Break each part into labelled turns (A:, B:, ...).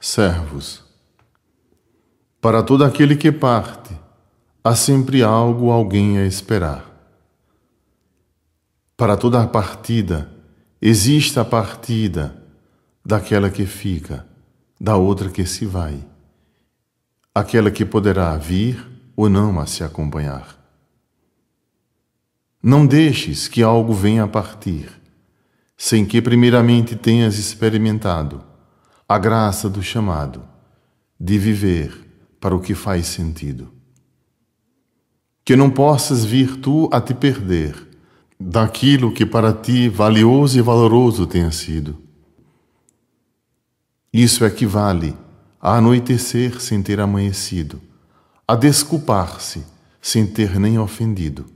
A: servos. Para todo aquele que parte, há sempre algo, alguém a esperar. Para toda a partida, existe a partida daquela que fica, da outra que se vai, aquela que poderá vir ou não a se acompanhar. Não deixes que algo venha a partir, sem que primeiramente tenhas experimentado a graça do chamado de viver para o que faz sentido. Que não possas vir tu a te perder daquilo que para ti valioso e valoroso tenha sido. Isso equivale é a anoitecer sem ter amanhecido, a desculpar-se sem ter nem ofendido,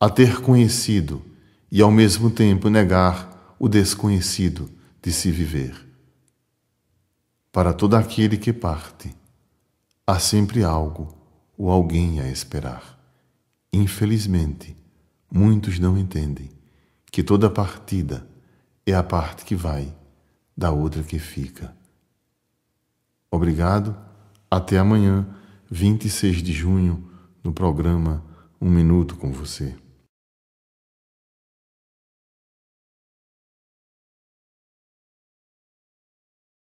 A: a ter conhecido e ao mesmo tempo negar o desconhecido de se viver. Para todo aquele que parte, há sempre algo ou alguém a esperar. Infelizmente, muitos não entendem que toda partida é a parte que vai da outra que fica. Obrigado. Até amanhã, 26 de junho, no programa Um Minuto com Você.